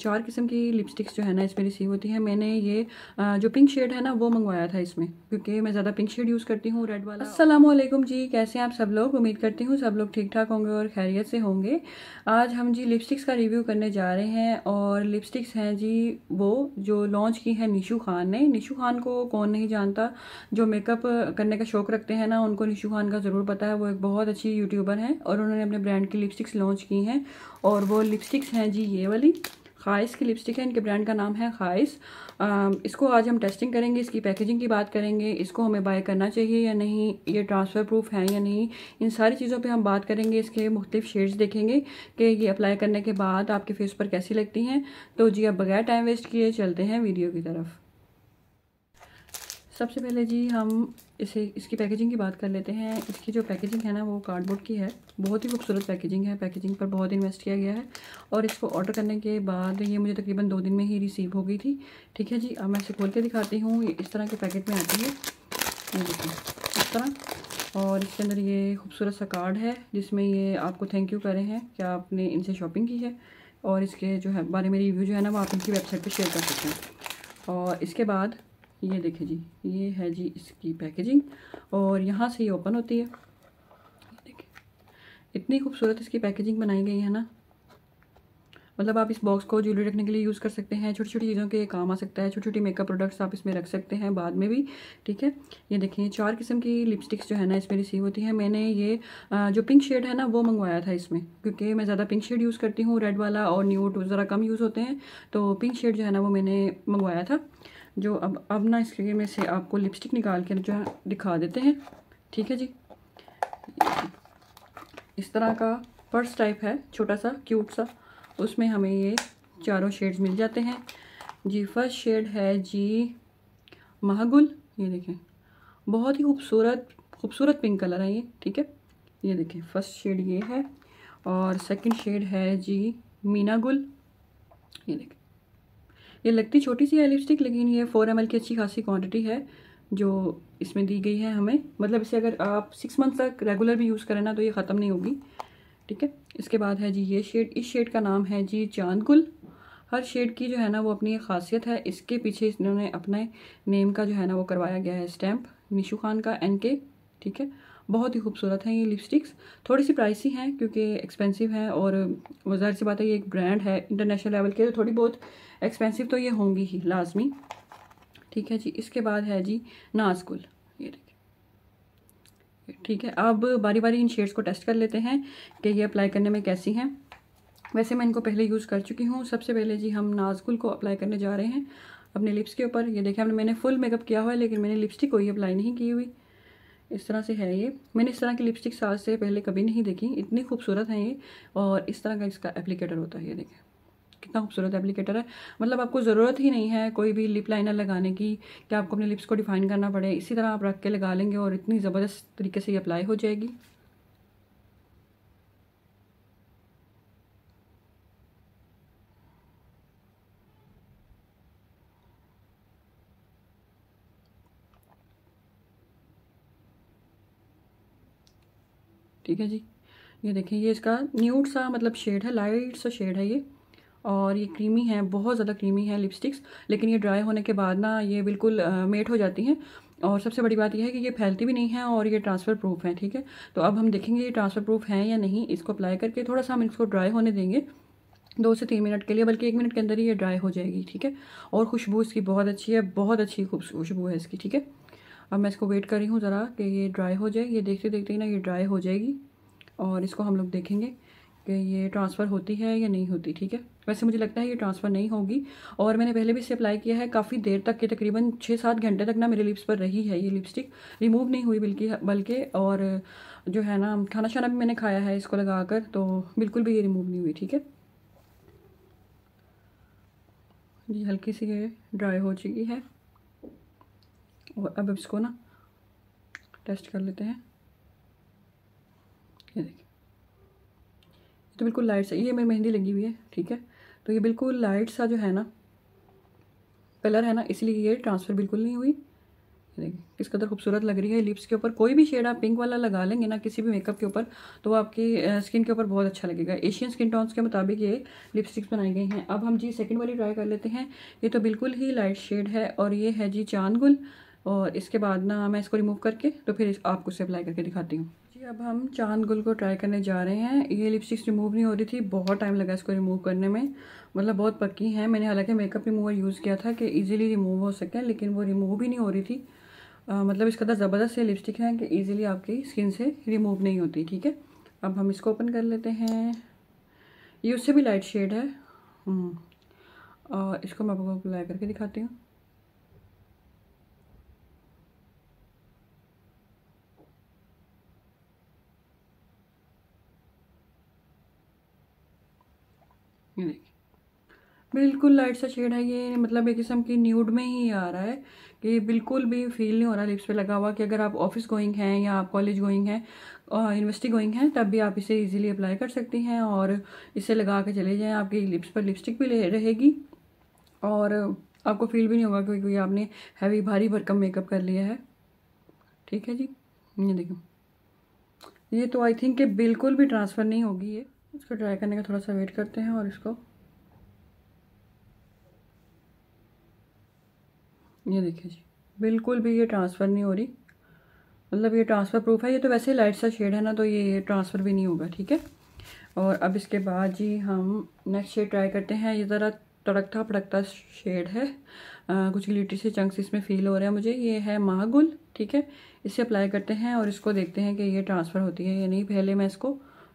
चार किस्म की लिपस्टिक्स जो है ना इसमें रिसीव होती है मैंने ये जो पिंक शेड है ना वो मंगवाया था इसमें क्योंकि मैं ज़्यादा पिंक शेड यूज़ करती हूँ रेड वाला असलम जी कैसे हैं आप सब लोग उम्मीद करती हूँ सब लोग ठीक ठाक होंगे और खैरियत से होंगे आज हम जी लिपस्टिक्स का रिव्यू करने जा रहे हैं और लिपस्टिक्स हैं जी वो जो लॉन्च की है निशू खान ने निशू खान को कौन नहीं जानता जो मेकअप करने का शौक़ रखते हैं ना उनको निशू खान का ज़रूर पता है वो एक बहुत अच्छी यूट्यूबर हैं और उन्होंने अपने ब्रांड की लिपस्टिक्स लॉन्च की हैं और वो लिपस्टिक्स हैं जी ये वाली खाइस की लिपस्टिक है इनके ब्रांड का नाम है खाइस इसको आज हम टेस्टिंग करेंगे इसकी पैकेजिंग की बात करेंगे इसको हमें बाय करना चाहिए या नहीं ये ट्रांसफ़र प्रूफ है या नहीं इन सारी चीज़ों पे हम बात करेंगे इसके मुख्तफ शेड्स देखेंगे कि ये अप्लाई करने के बाद आपके फेस पर कैसी लगती हैं तो जी अब बगैर टाइम वेस्ट किए चलते हैं वीडियो की तरफ सबसे पहले जी हम इसे इसकी पैकेजिंग की बात कर लेते हैं इसकी जो पैकेजिंग है ना वो कार्डबोर्ड की है बहुत ही खूबसूरत पैकेजिंग है पैकेजिंग पर बहुत इन्वेस्ट किया गया है और इसको ऑर्डर करने के बाद ये मुझे तकरीबन दो दिन में ही रिसीव हो गई थी ठीक है जी अब मैं इसे खोल के दिखाती हूँ इस तरह के पैकेट में आती है देखिए इस तरह और इसके अंदर ये खूबसूरत सा कार्ड है जिसमें ये आपको थैंक यू रहे हैं कि आपने इनसे शॉपिंग की है और इसके जो है बारे में रिव्यू जो है ना वो आप इनकी वेबसाइट पर शेयर कर सकते हैं और इसके बाद ये देखिए जी ये है जी इसकी पैकेजिंग और यहाँ से ये ओपन होती है देखिए इतनी खूबसूरत इसकी पैकेजिंग बनाई गई है ना मतलब आप इस बॉक्स को ज्वेलरी रखने के लिए यूज़ कर सकते हैं छोटी छोटी चीज़ों के काम आ सकता है छोटी छोटी मेकअप प्रोडक्ट्स आप इसमें रख सकते हैं बाद में भी ठीक है ये देखिए चार किस्म की लिपस्टिक्स जो है ना इसमें रिसीव होती है मैंने ये जो पिंक शेड है ना वो मंगवाया था इसमें क्योंकि मैं ज़्यादा पिंक शेड यूज़ करती हूँ रेड वाला और न्यूट ज़रा कम यूज़ होते हैं तो पिंक शेड जो है ना वो मैंने मंगवाया था जो अब अब ना इसके में से आपको लिपस्टिक निकाल के जो है दिखा देते हैं ठीक है जी इस तरह का पर्स टाइप है छोटा सा क्यूट सा उसमें हमें ये चारों शेड्स मिल जाते हैं जी फर्स्ट शेड है जी महागुल ये देखें बहुत ही खूबसूरत खूबसूरत पिंक कलर है ये ठीक है ये देखें फर्स्ट शेड ये है और सेकंड शेड है जी मीना गुल ये देखें ये लगती छोटी सी है लिपस्टिक लेकिन ये फोर एम की अच्छी खासी क्वान्टिटी है जो इसमें दी गई है हमें मतलब इसे अगर आप सिक्स मंथ तक रेगुलर भी यूज़ करें ना तो ये ख़त्म नहीं होगी ठीक है इसके बाद है जी ये शेड इस शेड का नाम है जी चांद गुल हर शेड की जो है ना वो अपनी एक खासियत है इसके पीछे इन्होंने अपने नेम का जो है ना वो करवाया गया है स्टैम्प निशू खान का एन के ठीक है बहुत ही खूबसूरत हैं ये लिपस्टिक्स थोड़ी सी प्राइसी हैं क्योंकि एक्सपेंसिव हैं और वजह सी बात है ये एक ब्रांड है इंटरनेशनल लेवल के तो थोड़ी बहुत एक्सपेंसिव तो ये होंगी ही लाजमी ठीक है जी इसके बाद है जी नाजकुल ये देखिए ठीक है अब बारी बारी इन शेड्स को टेस्ट कर लेते हैं कि ये अप्लाई करने में कैसी हैं वैसे मैं इनको पहले यूज़ कर चुकी हूँ सबसे पहले जी हम नाजकुल को अप्लाई करने जा रहे हैं अपने लिप्स के ऊपर ये देखें हमने मैंने फुल मेकअप किया हुआ है लेकिन मैंने लिपस्टिक कोई अप्लाई नहीं की हुई इस तरह से है ये मैंने इस तरह की लिपस्टिक साज से पहले कभी नहीं देखी इतनी खूबसूरत है ये और इस तरह का इसका एप्लीकेटर होता है ये देखें कितना खूबसूरत एप्लीकेटर है मतलब आपको ज़रूरत ही नहीं है कोई भी लिप लाइनर लगाने की कि आपको अपने लिप्स को डिफाइन करना पड़े इसी तरह आप रख के लगा लेंगे और इतनी ज़बरदस्त तरीके से ये अप्लाई हो जाएगी ठीक है जी ये देखें ये इसका न्यूट सा मतलब शेड है लाइट सा शेड है ये और ये क्रीमी है बहुत ज़्यादा क्रीमी है लिपस्टिक्स लेकिन ये ड्राई होने के बाद ना ये बिल्कुल मेट हो जाती हैं और सबसे बड़ी बात यह है कि ये फैलती भी नहीं है और ये ट्रांसफ़र प्रूफ है ठीक है तो अब हम देखेंगे ये ट्रांसफ़र प्रूफ है या नहीं इसको अप्लाई करके थोड़ा सा हम इसको ड्राई होने देंगे दो से तीन मिनट के लिए बल्कि एक मिनट के अंदर ही ये ड्राई हो जाएगी ठीक है और खुशबू इसकी बहुत अच्छी है बहुत अच्छी खुशबू है इसकी ठीक है अब मैं इसको वेट कर रही हूँ ज़रा कि ये ड्राई हो जाए ये देखते देखते ही ना ये ड्राई हो जाएगी और इसको हम लोग देखेंगे कि ये ट्रांसफ़र होती है या नहीं होती ठीक है वैसे मुझे लगता है ये ट्रांसफ़र नहीं होगी और मैंने पहले भी इसे अप्लाई किया है काफ़ी देर तक के तकरीबन छः सात घंटे तक ना मेरे लिप्स पर रही है ये लिपस्टिक रिमूव नहीं हुई बल्कि बल्कि और जो है ना खाना शाना भी मैंने खाया है इसको लगा कर तो बिल्कुल भी ये रिमूव नहीं हुई ठीक है जी हल्की सी ये ड्राई हो चुकी है और अब इसको ना टेस्ट कर लेते हैं ये देखिए तो बिल्कुल लाइट सा ये मेरी मेहंदी लगी हुई है ठीक है तो ये बिल्कुल लाइट सा जो है ना कलर है ना इसलिए ये ट्रांसफ़र बिल्कुल नहीं हुई देखिए किस कदर खूबसूरत लग रही है लिप्स के ऊपर कोई भी शेड आप पिंक वाला लगा लेंगे ना किसी भी मेकअप के ऊपर तो आपकी स्किन के ऊपर बहुत अच्छा लगेगा एशियन स्किन टोन्स के मुताबिक ये लिपस्टिक्स बनाई गई हैं अब हम जी सेकंड वाली ट्राई कर लेते हैं ये तो बिल्कुल ही लाइट शेड है और ये है जी चांद गुल और इसके बाद ना मैं इसको रिमूव करके तो फिर आपको इसे अप्लाई करके दिखाती हूँ जी अब हम चांद गुल को ट्राई करने जा रहे हैं ये लिपस्टिक्स रिमूव नहीं हो रही थी बहुत टाइम लगा इसको रिमूव करने में मतलब बहुत पक्की हैं मैंने हालांकि मेकअप रिमूवर यूज़ किया था कि ईजिली रिमूव हो सके लेकिन वो रिमूव ही नहीं हो रही थी आ, मतलब इस कदर तो ज़बरदस्त ये लिपस्टिक है कि ईजिली आपकी स्किन से रिमूव नहीं होती ठीक है अब हम इसको ओपन कर लेते हैं ये उससे भी लाइट शेड है और हम्म। इसको मैं आपको अप्लाई करके दिखाती हूँ ये देखिए बिल्कुल लाइट सा शेड है ये मतलब एक किस्म की न्यूड में ही आ रहा है कि बिल्कुल भी फील नहीं हो रहा लिप्स पे लगा हुआ कि अगर आप ऑफिस गोइंग हैं या आप कॉलेज गोइंग हैं और यूनिवर्सिटी गोइंग हैं तब भी आप इसे इजीली अप्लाई कर सकती हैं और इसे लगा के चले जाएं आपकी लिप्स पर लिपस्टिक भी रहेगी और आपको फील भी नहीं होगा क्योंकि आपने हैवी भारी भरकम मेकअप कर लिया है ठीक है जी ये देखो ये तो आई थिंक बिल्कुल भी ट्रांसफ़र नहीं होगी ये इसको ड्राई करने का थोड़ा सा वेट करते हैं और इसको ये देखिए जी बिल्कुल भी ये ट्रांसफ़र नहीं हो रही मतलब ये ट्रांसफ़र प्रूफ है ये तो वैसे ही लाइट सा शेड है ना तो ये ट्रांसफ़र भी नहीं होगा ठीक है और अब इसके बाद जी हम नेक्स्ट शेड ट्राई करते हैं ये ज़रा तड़कता पड़कता शेड है आ, कुछ लिटी से चंक्स इसमें फील हो रहे हैं मुझे ये है महागुल ठीक है इसे अप्लाई करते हैं और इसको देखते हैं कि ये ट्रांसफ़र होती है या नहीं पहले मैं इसको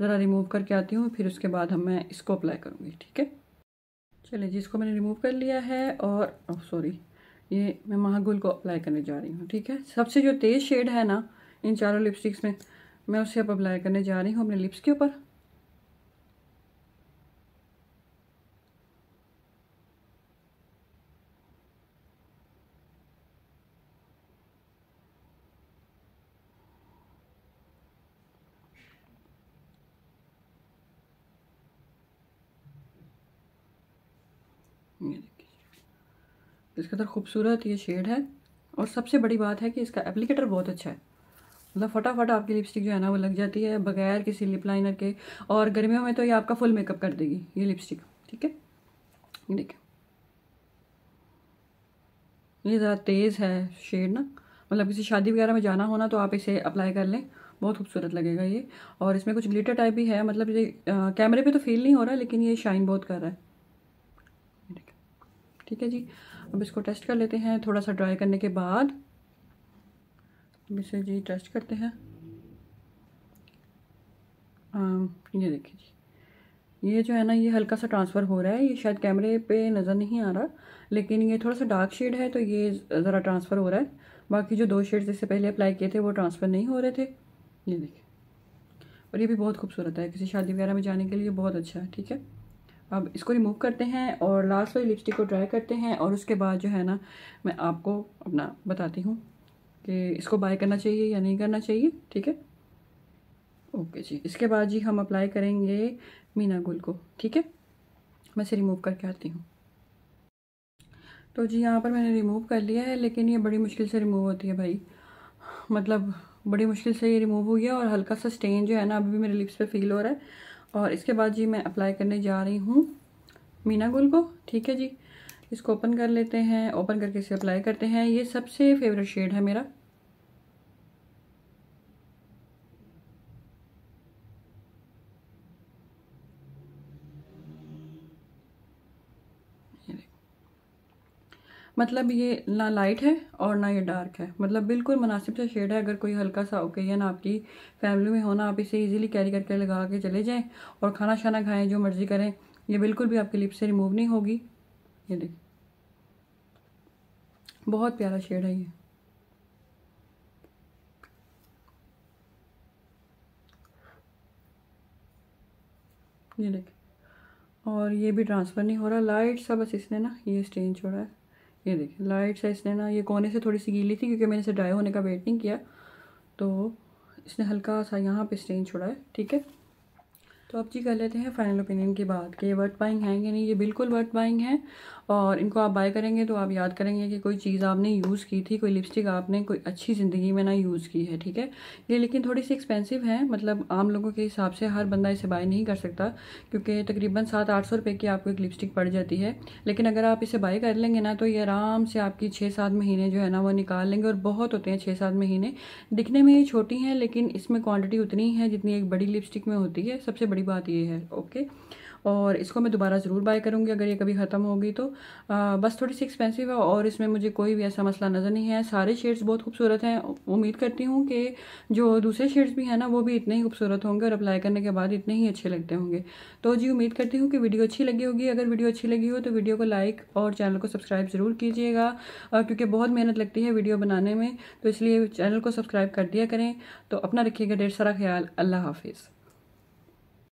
ज़रा रिमूव करके आती हूँ फिर उसके बाद हम मैं इसको अप्लाई करूँगी ठीक है चलिए जी इसको मैंने रिमूव कर लिया है और सॉरी oh, ये मैं महागुल को अप्लाई करने जा रही हूँ ठीक है सबसे जो तेज़ शेड है ना इन चारों लिपस्टिक्स में मैं उसे अब अप्लाई करने जा रही हूँ अपने लिप्स के ऊपर ये देखिए इसका अंदर खूबसूरत ये शेड है और सबसे बड़ी बात है कि इसका एप्लीकेटर बहुत अच्छा है मतलब फटाफट आपकी लिपस्टिक जो है ना वो लग जाती है बगैर किसी लिप लाइनर के और गर्मियों में तो ये आपका फुल मेकअप कर देगी ये लिपस्टिक ठीक है ये देखिए ये ज़रा तेज़ है शेड ना मतलब किसी शादी वगैरह में जाना हो ना तो आप इसे अप्लाई कर लें बहुत खूबसूरत लगेगा ये और इसमें कुछ ग्लिटर टाइप भी है मतलब ये आ, कैमरे पे तो फील नहीं हो रहा लेकिन ये शाइन बहुत कर रहा है ठीक है जी अब इसको टेस्ट कर लेते हैं थोड़ा सा ड्राई करने के बाद अब इसे जी टेस्ट करते हैं आ, ये देखिए जी ये जो है ना ये हल्का सा ट्रांसफ़र हो रहा है ये शायद कैमरे पे नज़र नहीं आ रहा लेकिन ये थोड़ा सा डार्क शेड है तो ये ज़रा ट्रांसफ़र हो रहा है बाकी जो दो शेड्स इससे पहले अप्लाई किए थे वो ट्रांसफ़र नहीं हो रहे थे ये देखिए और ये भी बहुत खूबसूरत है किसी शादी वगैरह में जाने के लिए बहुत अच्छा है ठीक है अब इसको रिमूव करते हैं और लास्ट वाली लिपस्टिक को ड्राई करते हैं और उसके बाद जो है ना मैं आपको अपना बताती हूँ कि इसको बाय करना चाहिए या नहीं करना चाहिए ठीक है ओके जी इसके बाद जी हम अप्लाई करेंगे मीना गुल को ठीक है मैं इसे रिमूव करके आती हूँ तो जी यहाँ पर मैंने रिमूव कर लिया है लेकिन ये बड़ी मुश्किल से रिमूव होती है भाई मतलब बड़ी मुश्किल से ये रिमूव हो गया और हल्का सा स्टेन जो है ना अभी भी मेरे लिप्स पे फील हो रहा है और इसके बाद जी मैं अप्लाई करने जा रही हूँ मीना गुल को ठीक है जी इसको ओपन कर लेते हैं ओपन करके इसे अप्लाई करते हैं ये सबसे फेवरेट शेड है मेरा मतलब ये ना लाइट है और ना ये डार्क है मतलब बिल्कुल मुनासिब सा शेड है अगर कोई हल्का सा ओकेजन आपकी फैमिली में होना आप इसे इजीली कैरी करके लगा के चले जाएं और खाना शाना खाएँ जो मर्ज़ी करें ये बिल्कुल भी आपके लिप से रिमूव नहीं होगी ये देखिए बहुत प्यारा शेड है ये ये देखिए और ये भी ट्रांसफ़र नहीं हो रहा लाइट सा बस इसने ना ये स्टेन छोड़ा है ये देखिए लाइट सा इसने ना ये कोने से थोड़ी सी गीली थी क्योंकि मैंने इसे ड्राई होने का वेट नहीं किया तो इसने हल्का सा यहाँ पे स्टेन छोड़ा है ठीक है तो आप जी कर लेते हैं फाइनल ओपिनियन की बात कि वर्ट वर्थ बाइंग है कि नहीं ये बिल्कुल वर्थ बाइंग है और इनको आप बाय करेंगे तो आप याद करेंगे कि कोई चीज़ आपने यूज़ की थी कोई लिपस्टिक आपने कोई अच्छी ज़िंदगी में ना यूज़ की है ठीक है ये लेकिन थोड़ी सी एक्सपेंसिव है मतलब आम लोगों के हिसाब से हर बंदा इसे बाय नहीं कर सकता क्योंकि तकरीबन सात आठ सौ रुपये की आपको एक लिपस्टिक पड़ जाती है लेकिन अगर आप इसे बाय कर लेंगे ना तो ये आराम से आपकी छः सात महीने जो है ना वो निकाल लेंगे और बहुत होते हैं छः सात महीने दिखने में ये छोटी हैं लेकिन इसमें क्वान्टिटी उतनी है जितनी एक बड़ी लिपस्टिक में होती है सबसे बड़ी बात ये है ओके और इसको मैं दोबारा ज़रूर बाय करूँगी अगर ये कभी ख़त्म होगी तो आ, बस थोड़ी सी एक्सपेंसिव है और इसमें मुझे कोई भी ऐसा मसला नज़र नहीं है सारे शेड्स बहुत खूबसूरत हैं उम्मीद करती हूँ कि जो दूसरे शेड्स भी हैं ना वो भी इतने ही खूबसूरत होंगे और अप्लाई करने के बाद इतने ही अच्छे लगते होंगे तो जी उम्मीद करती हूँ कि वीडियो अच्छी लगी होगी अगर वीडियो अच्छी लगी हो तो वीडियो को लाइक और चैनल को सब्सक्राइब ज़रूर कीजिएगा क्योंकि बहुत मेहनत लगती है वीडियो बनाने में तो इसलिए चैनल को सब्सक्राइब कर दिया करें तो अपना रखिएगा ढेर सारा ख्याल अल्लाह हाफिज़